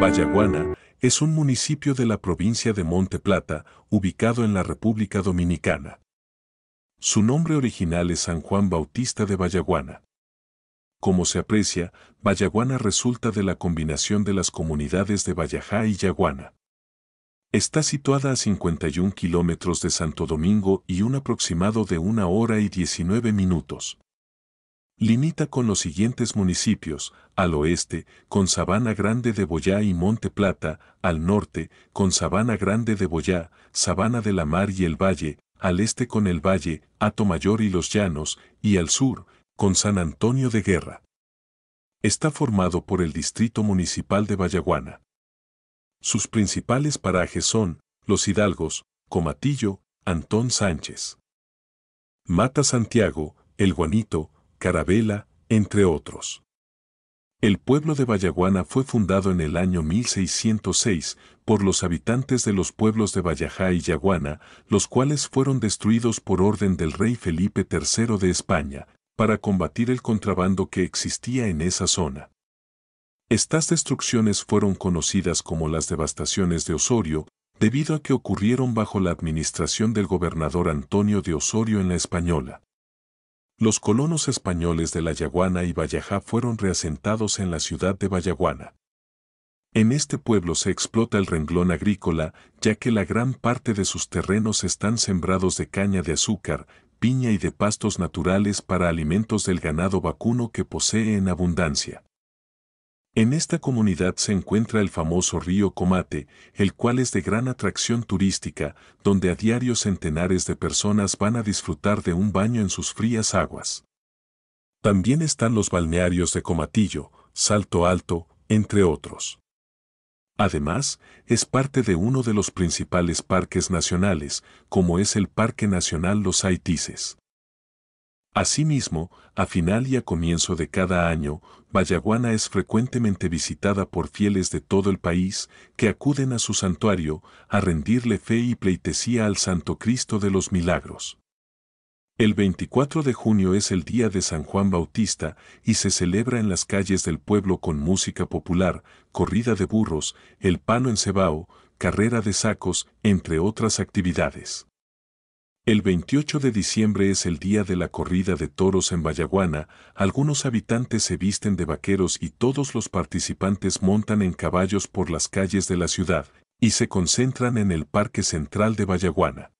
Vallaguana es un municipio de la provincia de Monte Plata, ubicado en la República Dominicana. Su nombre original es San Juan Bautista de Vallaguana. Como se aprecia, Vallaguana resulta de la combinación de las comunidades de Vallajá y Yaguana. Está situada a 51 kilómetros de Santo Domingo y un aproximado de una hora y 19 minutos. Limita con los siguientes municipios, al oeste, con Sabana Grande de Boyá y Monte Plata, al norte, con Sabana Grande de Boyá, Sabana de la Mar y el Valle, al este con el Valle, Atomayor y los Llanos, y al sur, con San Antonio de Guerra. Está formado por el Distrito Municipal de Vallaguana. Sus principales parajes son, Los Hidalgos, Comatillo, Antón Sánchez. Mata Santiago, El Guanito, Carabela, entre otros. El pueblo de Vallaguana fue fundado en el año 1606 por los habitantes de los pueblos de Vallajá y Yaguana, los cuales fueron destruidos por orden del rey Felipe III de España, para combatir el contrabando que existía en esa zona. Estas destrucciones fueron conocidas como las devastaciones de Osorio, debido a que ocurrieron bajo la administración del gobernador Antonio de Osorio en la Española. Los colonos españoles de La Yaguana y Vallajá fueron reasentados en la ciudad de Vallaguana. En este pueblo se explota el renglón agrícola, ya que la gran parte de sus terrenos están sembrados de caña de azúcar, piña y de pastos naturales para alimentos del ganado vacuno que posee en abundancia. En esta comunidad se encuentra el famoso río Comate, el cual es de gran atracción turística, donde a diario centenares de personas van a disfrutar de un baño en sus frías aguas. También están los balnearios de Comatillo, Salto Alto, entre otros. Además, es parte de uno de los principales parques nacionales, como es el Parque Nacional Los Haitises. Asimismo, a final y a comienzo de cada año, Vallaguana es frecuentemente visitada por fieles de todo el país que acuden a su santuario a rendirle fe y pleitesía al Santo Cristo de los Milagros. El 24 de junio es el día de San Juan Bautista y se celebra en las calles del pueblo con música popular, corrida de burros, el pano en cebao, carrera de sacos, entre otras actividades. El 28 de diciembre es el día de la corrida de toros en Vallaguana, algunos habitantes se visten de vaqueros y todos los participantes montan en caballos por las calles de la ciudad y se concentran en el Parque Central de Vallaguana.